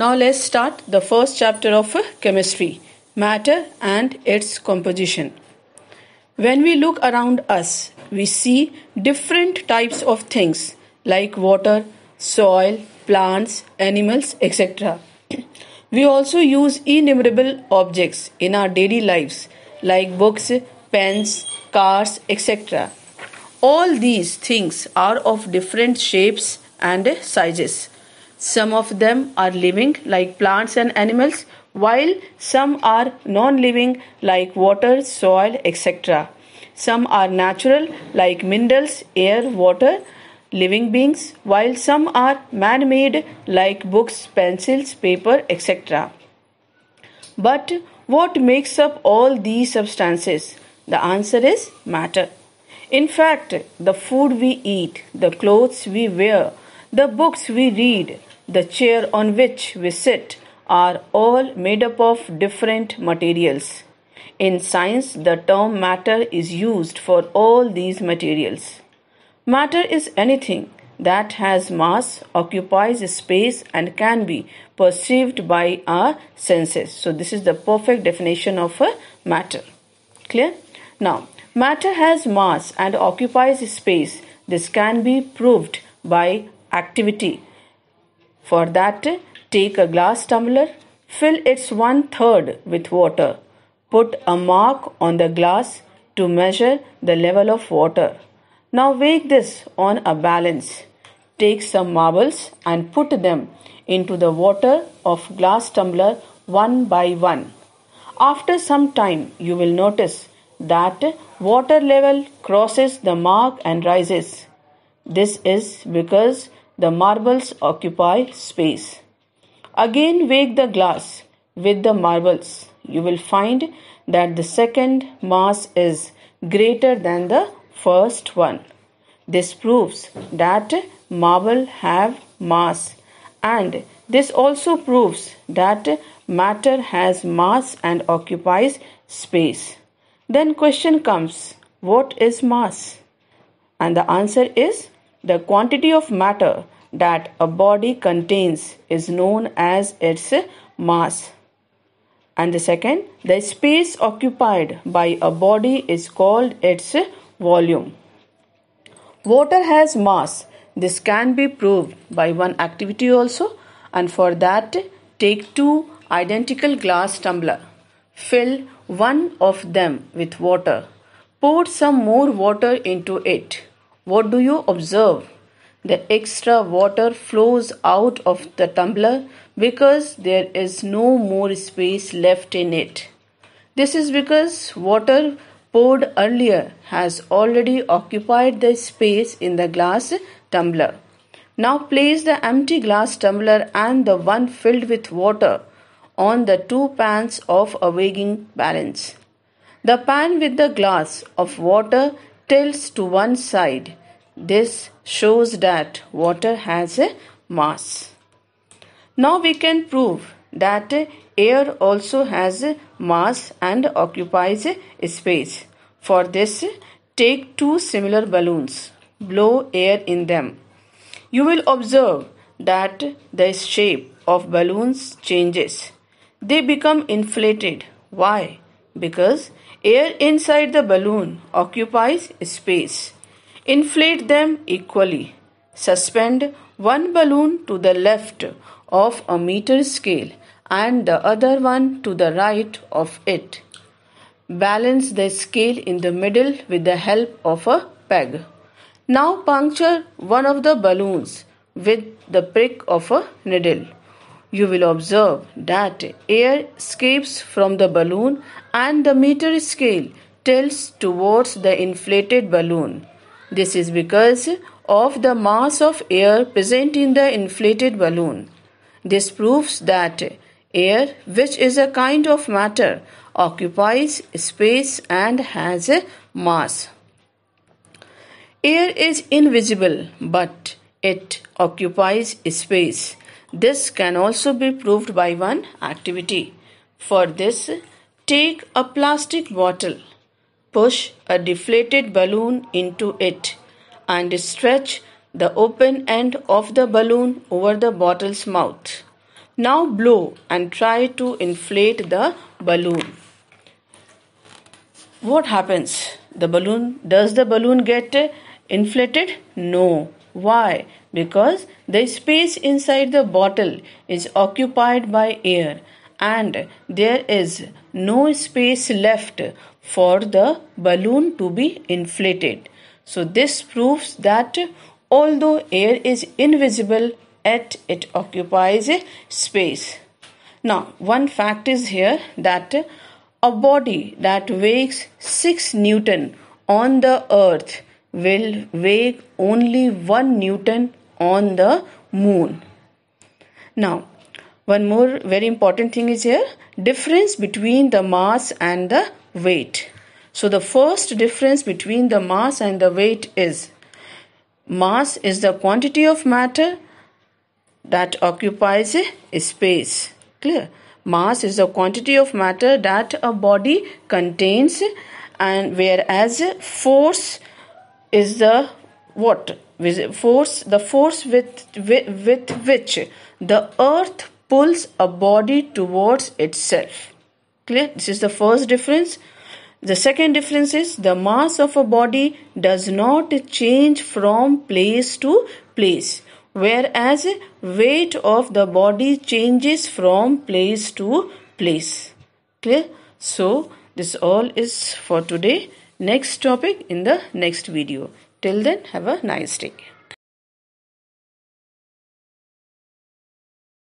Now let's start the first chapter of chemistry matter and its composition. When we look around us, we see different types of things like water, soil, plants, animals, etc. We also use innumerable objects in our daily lives like books, pens, cars, etc. All these things are of different shapes and sizes. Some of them are living, like plants and animals, while some are non living, like water, soil, etc. Some are natural, like minerals, air, water, living beings, while some are man made, like books, pencils, paper, etc. But what makes up all these substances? The answer is matter. In fact, the food we eat, the clothes we wear, the books we read, the chair on which we sit are all made up of different materials. In science, the term matter is used for all these materials. Matter is anything that has mass, occupies space, and can be perceived by our senses. So, this is the perfect definition of a matter. Clear? Now, matter has mass and occupies space. This can be proved by activity for that, take a glass tumbler, fill its one third with water. Put a mark on the glass to measure the level of water. Now weigh this on a balance. Take some marbles and put them into the water of glass tumbler one by one. After some time, you will notice that water level crosses the mark and rises. This is because the marbles occupy space. Again, weigh the glass with the marbles. You will find that the second mass is greater than the first one. This proves that marble have mass and this also proves that matter has mass and occupies space. Then question comes what is mass? And the answer is the quantity of matter that a body contains is known as its mass. And the second, the space occupied by a body is called its volume. Water has mass. This can be proved by one activity also, and for that, take two identical glass tumbler. Fill one of them with water. Pour some more water into it what do you observe? The extra water flows out of the tumbler because there is no more space left in it. This is because water poured earlier has already occupied the space in the glass tumbler. Now place the empty glass tumbler and the one filled with water on the two pans of a weighing balance. The pan with the glass of water tilts to one side. This shows that water has a mass. Now we can prove that air also has a mass and occupies space. For this, take two similar balloons, blow air in them. You will observe that the shape of balloons changes. They become inflated. Why? Because Air inside the balloon occupies space. Inflate them equally. Suspend one balloon to the left of a meter scale and the other one to the right of it. Balance the scale in the middle with the help of a peg. Now puncture one of the balloons with the prick of a needle you will observe that air escapes from the balloon and the meter scale tilts towards the inflated balloon. This is because of the mass of air present in the inflated balloon. This proves that air, which is a kind of matter, occupies space and has a mass. Air is invisible, but it occupies space. This can also be proved by one activity. For this, take a plastic bottle, push a deflated balloon into it, and stretch the open end of the balloon over the bottle's mouth. Now blow and try to inflate the balloon. What happens? The balloon does the balloon get inflated? No. Why? Because the space inside the bottle is occupied by air and there is no space left for the balloon to be inflated. So, this proves that although air is invisible, yet it occupies space. Now, one fact is here that a body that weighs 6 Newton on the earth will weigh only 1 newton on the moon. Now, one more very important thing is here difference between the mass and the weight. So, the first difference between the mass and the weight is mass is the quantity of matter that occupies a space. Clear? Mass is the quantity of matter that a body contains, and whereas force is the what force the force with, with, with which the earth pulls a body towards itself clear this is the first difference the second difference is the mass of a body does not change from place to place whereas weight of the body changes from place to place clear so this all is for today next topic in the next video. Till then, have a nice day.